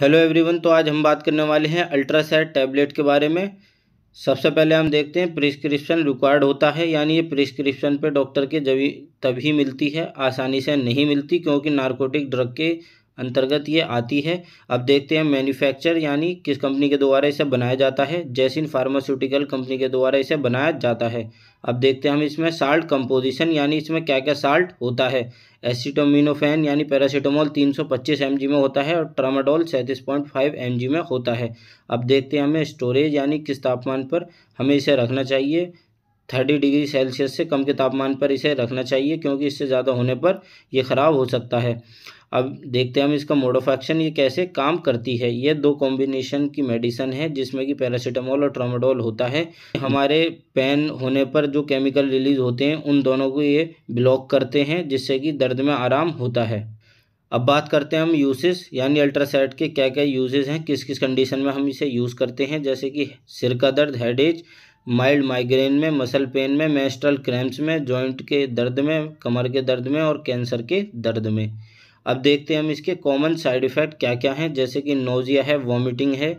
hello everyone तो आज हम बात करने वाले हैं अल्ट्रासैट टैबलेट के बारे में सबसे पहले हम देखते हैं प्रिस्क्रिप्शन रिक्वायर्ड होता है यानी ये प्रिस्क्रिप्शन पे डॉक्टर के जभी तभी मिलती है आसानी से नहीं मिलती क्योंकि नारकोटिक ड्रग के अंतर्गत ये आती है अब देखते हैं मैन्युफैक्चर यानी किस कंपनी के द्वारा इसे बनाया जाता है जैसिन फार्मास्यूटिकल कंपनी के द्वारा इसे बनाया जाता है अब देखते हैं हम इसमें साल्ट कंपोजिशन यानी इसमें क्या क्या साल्ट होता है एसिटोमिनोफेन यानी पैरासीटामोल 325 mg में होता है और ट्रामाडोल सैंतीस पॉइंट फाइव में होता है अब देखते हैं हमें स्टोरेज यानी किस तापमान पर हमें इसे रखना चाहिए थर्टी डिग्री सेल्सियस से कम के तापमान पर इसे रखना चाहिए क्योंकि इससे ज़्यादा होने पर यह ख़राब हो सकता है अब देखते हैं हम इसका मोड ऑफ एक्शन ये कैसे काम करती है ये दो कॉम्बिनेशन की मेडिसन है जिसमें कि पैरासीटामोल और ट्रामाडोल होता है हमारे पेन होने पर जो केमिकल रिलीज होते हैं उन दोनों को ये ब्लॉक करते हैं जिससे कि दर्द में आराम होता है अब बात करते हैं हम यूसेस यानी अल्ट्रासाइड के क्या क्या यूजेस हैं किस किस कंडीशन में हम इसे यूज़ करते हैं जैसे कि सिर का दर्द हैडेज माइल्ड माइग्रेन में मसल पेन में मेस्ट्रल क्रैम्प्स में जॉइंट के दर्द में कमर के दर्द में और कैंसर के दर्द में अब देखते हैं हम इसके कॉमन साइड इफ़ेक्ट क्या क्या हैं जैसे कि नोजिया है वॉमिटिंग है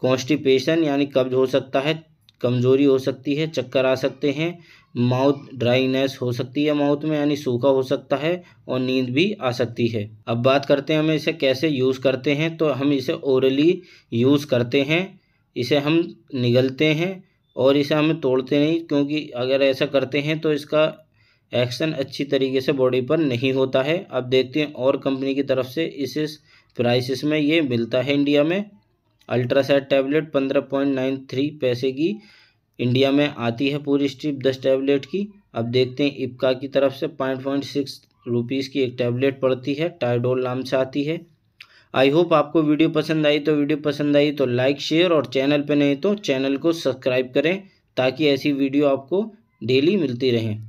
कॉन्स्टिपेशन यानी कब्ज हो सकता है कमज़ोरी हो सकती है चक्कर आ सकते हैं माउथ ड्राइनेस हो सकती है माउथ में यानी सूखा हो सकता है और नींद भी आ सकती है अब बात करते हैं हम इसे कैसे यूज़ करते हैं तो हम इसे ओरली यूज़ करते हैं इसे हम निगलते हैं और इसे हमें तोड़ते नहीं क्योंकि अगर ऐसा करते हैं तो इसका एक्शन अच्छी तरीके से बॉडी पर नहीं होता है अब देखते हैं और कंपनी की तरफ से इस प्राइसिस में ये मिलता है इंडिया में अल्ट्रासाइड टैबलेट पंद्रह पॉइंट नाइन थ्री पैसे की इंडिया में आती है पूरी स्ट्रिप दस टैबलेट की अब देखते हैं इपका की तरफ से पॉइंट पॉइंट सिक्स रुपीज़ की एक टैबलेट पड़ती है टाइडोल नाम से आती है आई होप आपको वीडियो पसंद आई तो वीडियो पसंद आई तो लाइक शेयर और चैनल पर नहीं तो चैनल को सब्सक्राइब करें ताकि ऐसी वीडियो आपको डेली मिलती रहें